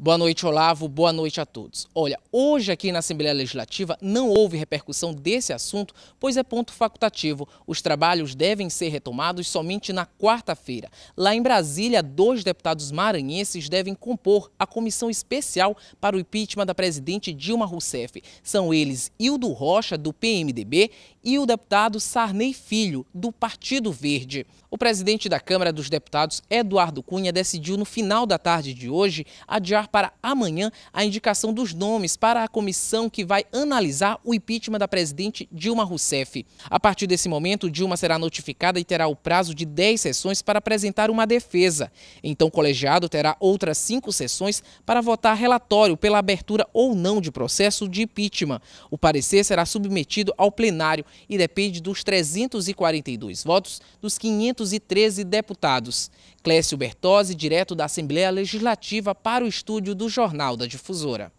Boa noite, Olavo. Boa noite a todos. Olha, hoje aqui na Assembleia Legislativa não houve repercussão desse assunto, pois é ponto facultativo. Os trabalhos devem ser retomados somente na quarta-feira. Lá em Brasília, dois deputados maranhenses devem compor a comissão especial para o impeachment da presidente Dilma Rousseff. São eles Hildo Rocha, do PMDB, e o deputado Sarney Filho, do Partido Verde. O presidente da Câmara dos Deputados, Eduardo Cunha, decidiu no final da tarde de hoje adiar para amanhã a indicação dos nomes para a comissão que vai analisar o impeachment da presidente Dilma Rousseff. A partir desse momento, Dilma será notificada e terá o prazo de 10 sessões para apresentar uma defesa. Então, o colegiado terá outras cinco sessões para votar relatório pela abertura ou não de processo de impeachment. O parecer será submetido ao plenário e depende dos 342 votos dos 513 deputados. Clécio Bertozzi, direto da Assembleia Legislativa para o estudo estúdio do Jornal da Difusora.